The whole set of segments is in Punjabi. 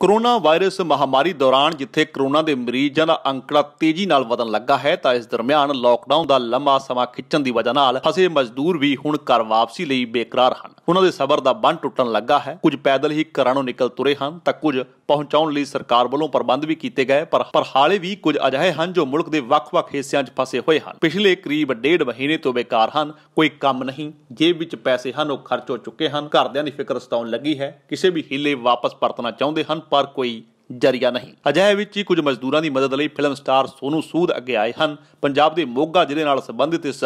ਕਰੋਨਾ ਵਾਇਰਸ ਮਹਾਮਾਰੀ ਦੌਰਾਨ ਜਿੱਥੇ ਕਰੋਨਾ ਦੇ ਮਰੀਜ਼ਾਂ ਦਾ ਅੰਕੜਾ ਤੇਜ਼ੀ ਨਾਲ ਵਧਣ ਲੱਗਾ ਹੈ ਤਾਂ ਇਸ ਦਰਮਿਆਨ ਲਾਕਡਾਊਨ ਦਾ ਲੰਮਾ ਸਮਾਂ ਖਿੱਚਣ ਦੀ ਵਜ੍ਹਾ ਨਾਲ ਫਸੇ ਮਜ਼ਦੂਰ ਵੀ ਹੁਣ ਘਰ ਵਾਪਸੀ ਲਈ ਬੇਕਰਾਰ ਹਨ ਉਹਨਾਂ ਦੇ ਸਬਰ ਦਾ ਬੰਨ ਟੁੱਟਣ ਲੱਗਾ ਹੈ ਕੁਝ ਪੈਦਲ ਹੀ ਘਰਾਂ ਨੂੰ ਨਿਕਲ ਤੁਰੇ ਹਨ ਤਾਂ ਕੁਝ ਪਹੁੰਚਾਉਣ ਲਈ ਸਰਕਾਰ ਵੱਲੋਂ ਪ੍ਰਬੰਧ ਵੀ ਕੀਤੇ ਗਏ ਪਰ ਪਰ ਹਾਲੇ ਵੀ ਕੁਝ ਅਜਿਹੇ ਹਨ ਜੋ ਮੁਲਕ ਦੇ ਵੱਖ-ਵੱਖ ਹਿੱਸਿਆਂ 'ਚ ਫਸੇ ਹੋਏ ਹਨ ਪਿਛਲੇ ਕਰੀਬ ਡੇਢ ਮਹੀਨੇ ਤੋਂ ਬੇਕਾਰ ਹਨ ਕੋਈ ਕੰਮ ਨਹੀਂ ਜੇਬ ਵਿੱਚ ਪੈਸੇ ਹਨ ਉਹ ਖਰਚ ਹੋ ਚੁੱਕੇ ਹਨ ਘਰਦਿਆਂ ਦੀ ਫਿਕਰ ਸਤਾਉਣ ਲੱਗੀ ਹੈ ਕਿਸੇ ਵੀ ਹਿੱਲੇ ਵਾਪਸ ਪਰਤਣਾ ਚਾਹੁੰਦੇ ਹਨ ਪਰ ਕੋਈ ਜਰੀਆ ਨਹੀਂ ਅਜਿਹੇ ਵਿੱਚ ਹੀ ਕੁਝ ਮਜ਼ਦੂਰਾਂ ਦੀ ਮਦਦ ਲਈ ਫਿਲਮ ਸਟਾਰ ਸੋਨੂ ਸੂਦ ਅੱਗੇ ਆਏ ਹਨ ਪੰਜਾਬ ਦੇ ਮੋਗਾ ਜ਼ਿਲ੍ਹੇ ਨਾਲ ਸੰਬੰਧਿਤ ਇਸ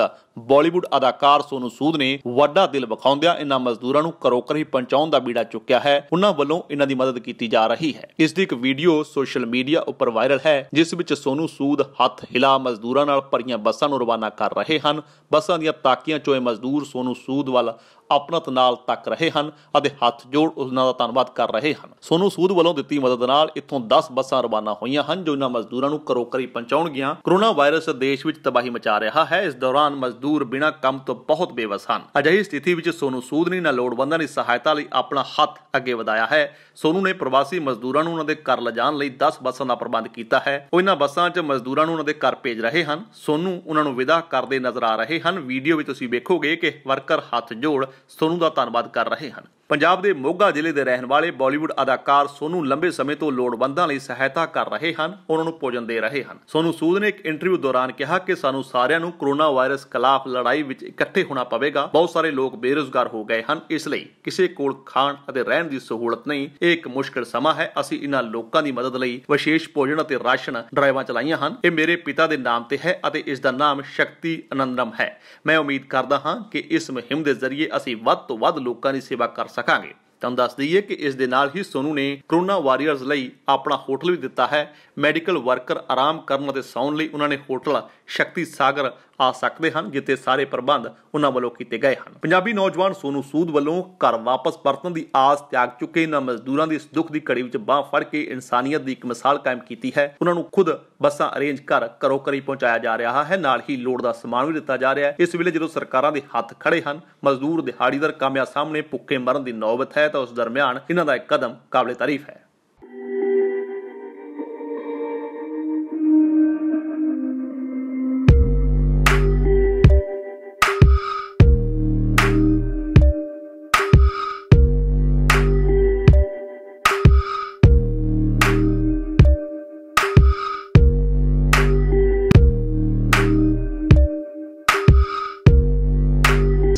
ਬਾਲੀਵੁੱਡ ਅਦਾਕਾਰ ਸੋਨੂ ਸੂਦ ਨੇ ਵੱਡਾ ਦਿਲ ਵਿਖਾਉਂਦਿਆਂ ਇਹਨਾਂ ਮਜ਼ਦੂਰਾਂ ਨੂੰ ਕਰੋਕਰੀ ਪਹੁੰਚਾਉਣ ਦਾ ਬੀੜਾ ਚੁੱਕਿਆ ਹੈ ਉਹਨਾਂ ਵੱਲੋਂ ਇਹਨਾਂ ਦੀ ਮਦਦ ਕੀਤੀ ਜਾ ਰਹੀ ਹੈ ਇਸ ਦੀ ਇੱਕ ਵੀਡੀਓ ਸੋਸ਼ਲ ਮੀਡੀਆ ਉੱਪਰ ਵਾਇਰਲ ਹੈ ਜਿਸ ਵਿੱਚ ਸੋਨੂ ਸੂਦ ਹੱਥ ਹਿਲਾ ਮਜ਼ਦੂਰਾਂ ਨਾਲ ਭਰੀਆਂ ਬੱਸਾਂ ਨੂੰ ਰਵਾਨਾ ਕਰ ਰਹੇ ਹਨ ਬੱਸਾਂ ਦੀਆਂ ਤਾਕੀਆਂ ਚੋਂ ਇਹ ਮਜ਼ਦੂਰ ਸੋਨੂ ਸੂਦ ਵੱਲ ਆਪਣਤ ਨਾਲ ਤੱਕ ਰਹੇ ਹਨ ਅਤੇ ਹੱਥ ਜੋੜ ਉਹਨਾਂ ਦਾ ਧੰਨਵਾਦ ਕਰ ਰਹੇ ਹਨ ਸੋਨੂ ਸੂਦ ਵੱਲੋਂ ਦਿੱਤੀ ਮਦਦ ਨਾਲ ਨਾਲ ਇੱਥੋਂ 10 ਬੱਸਾਂ ਰਵਾਨਾ ਹੋਈਆਂ ਹਨ ਜੋ ਇਹਨਾਂ ਮਜ਼ਦੂਰਾਂ ਨੂੰ ਕਰੋਕਰੀ ਪਹੁੰਚਾਉਣਗੀਆਂ ਕੋਰੋਨਾ ਵਾਇਰਸ ਦੇਸ਼ ਵਿੱਚ ਤਬਾਹੀ ਮਚਾ ਰਿਹਾ ਹੈ ਇਸ ਦੌਰਾਨ ਮਜ਼ਦੂਰ ਬਿਨਾਂ ਕੰਮ ਤੋਂ ਬਹੁਤ ਬੇਵਸ ਹਨ ਅਜਿਹੀ ਸਥਿਤੀ ਵਿੱਚ ਸੋਨੂ ਸੂਦ ਨੇ ਇਹਨਾਂ ਲੋੜਵੰਦਾਂ ਦੀ ਸਹਾਇਤਾ ਲਈ ਆਪਣਾ ਹੱਥ ਅੱਗੇ ਵਧਾਇਆ ਹੈ ਸੋਨੂ ਨੇ ਪ੍ਰਵਾਸੀ ਮਜ਼ਦੂਰਾਂ ਨੂੰ ਉਹਨਾਂ ਦੇ ਘਰ ਲਿਜਾਣ ਲਈ 10 ਬੱਸਾਂ ਦਾ ਪ੍ਰਬੰਧ ਕੀਤਾ ਹੈ ਉਹ ਇਹਨਾਂ ਬੱਸਾਂ 'ਚ ਮਜ਼ਦੂਰਾਂ ਨੂੰ ਉਹਨਾਂ ਦੇ ਘਰ ਭੇਜ ਰਹੇ ਹਨ ਸੋਨੂ ਉਹਨਾਂ ਨੂੰ ਵਿਦਾ ਕਰਦੇ ਨਜ਼ਰ ਆ ਰਹੇ ਹਨ ਵੀਡੀਓ ਵਿੱਚ ਤੁਸੀਂ ਵੇਖੋਗੇ ਕਿ ਵਰਕਰ ਹੱਥ ਜੋੜ ਸੋਨੂ ਦਾ ਧੰਨਵਾਦ ਕਰ ਰਹੇ ਹਨ ਪੰਜਾਬ ਦੇ ਮੋਗਾ ਜ਼ਿਲ੍ਹੇ ਦੇ ਰਹਿਣ ਵਾਲੇ ਬਾਲੀਵੁੱਡ ਅਦਾਕਾਰ ਸੋਨੂ ਲੰਬੇ ਸਮੇਂ ਤੋਂ ਲੋੜਵੰਦਾਂ ਲਈ ਸਹਾਇਤਾ ਕਰ ਰਹੇ ਹਨ ਉਹਨਾਂ ਨੂੰ ਭੋਜਨ ਦੇ ਰਹੇ ਹਨ ਸੋਨੂ ਸੂਦ ਨੇ ਇੱਕ ਇੰਟਰਵਿਊ ਦੌਰਾਨ ਕਿਹਾ ਕਿ ਸਾਨੂੰ ਸਾਰਿਆਂ ਨੂੰ ਕੋਰੋਨਾ ਵਾਇਰਸ ਖਿਲਾਫ ਲੜਾਈ ਵਿੱਚ ਇਕੱਠੇ ਹੋਣਾ ਪਵੇਗਾ ਬਹੁਤ ਸਾਰੇ ਲੋਕ ਬੇਰੋਜ਼ਗਾਰ ਹੋ ਗਏ ਹਨ ਇਸ ਲਈ ਕਿਸੇ ਕੋਲ ਖਾਣ ਅਤੇ ਰਹਿਣ ਦੀ ਸਹੂਲਤ ਨਹੀਂ ਇਹ ਇੱਕ ਮੁਸ਼ਕਲ ਸਮਾਂ ਹੈ ਅਸੀਂ ਇਹਨਾਂ ਲੋਕਾਂ ਦੀ ਮਦਦ ਲਈ ਵਿਸ਼ੇਸ਼ ਭੋਜਨ ਅਤੇ ਰਾਸ਼ਨ ਡਰਾਈਵਾਂ ਚਲਾਈਆਂ ਹਨ ਇਹ ਮੇਰੇ ਪਿਤਾ ਦੇ ਨਾਮ ਤੇ ਹੈ ਅਤੇ ਇਸ ਦਾ ਨਾਮ ਸ਼ਕਤੀ ਅਨੰਦਮ ਹੈ ਮੈਂ ਉਮੀਦ ਕਰਦਾ ਹਾਂ ਕਿ ਇਸ ਮੁਹਿੰਮ ਦੇ ਜ਼ਰੀਏ ਅਸੀਂ ਵੱਧ ਤੋਂ ਵੱਧ ਲੋਕਾਂ ਦੀ ਸੇਵਾ ਕਰ ਸਕਾਂਗੇ ਤਾਂ ਦੱਸ ਦਈਏ ਕਿ ਇਸ ਦੇ ਨਾਲ ਹੀ ਸੋਨੂ ਨੇ ਕਰੋਨਾ ਵਾਰੀਅਰਸ ਲਈ ਆਪਣਾ ਹੋਟਲ ਵੀ ਦਿੱਤਾ ਹੈ ਮੈਡੀਕਲ ਵਰਕਰ ਆਰਾਮ ਕਰਨ ਅਤੇ ਸੌਣ ਲਈ ਉਹਨਾਂ ਨੇ ਹੋਟਲ ਸ਼ਕਤੀ ਸਾਗਰ ਆ ਸਕਦੇ ਹਨ ਜਿੱਤੇ ਸਾਰੇ ਪ੍ਰਬੰਧ ਉਹਨਾਂ ਵੱਲੋਂ ਕੀਤੇ ਗਏ ਹਨ ਪੰਜਾਬੀ ਨੌਜਵਾਨ ਸੋਨੂ ਸੂਦ ਵੱਲੋਂ ਘਰ ਵਾਪਸ ਪਰਤਣ ਦੀ ਆਸ ਤਿਆਗ ਚੁੱਕੇ ਇਹਨਾਂ ਮਜ਼ਦੂਰਾਂ ਦੀ ਇਸ ਦੁੱਖ ਦੀ ਘੜੀ ਵਿੱਚ ਬਾਹ ਫੜ ਕੇ ਇਨਸਾਨੀਅਤ ਦੀ ਇੱਕ ਮਿਸਾਲ ਕਾਇਮ ਕੀਤੀ ਹੈ ਉਹਨਾਂ ਨੂੰ ਖੁਦ ਬੱਸਾਂ ਅਰੇਂਜ ਕਰ ਘਰੋ ਘਰੀ ਪਹੁੰਚਾਇਆ ਜਾ ਰਿਹਾ ਹੈ ਨਾਲ ਹੀ ਲੋੜ ਦਾ ਸਮਾਨ ਵੀ ਦਿੱਤਾ ਜਾ ਰਿਹਾ ਹੈ ਇਸ ਵੇਲੇ ਜਦੋਂ ਸਰਕਾਰਾਂ ਦੇ ਹੱਥ ਖੜੇ ਹਨ ਮਜ਼ਦੂਰ ਦਿਹਾੜੀਦਾਰ ਕਾਮਿਆਂ ਸਾਹਮਣੇ ਭੁੱਖੇ ਮਰਨ ਦੀ ਨੌਬਤ ਹੈ ਤਾਂ ਉਸ ਦਰਮਿਆਨ ਇਹਨਾਂ ਦਾ ਇੱਕ ਕਦਮ ਕਾਬਲੇ ਤਾਰੀਫ ਹੈ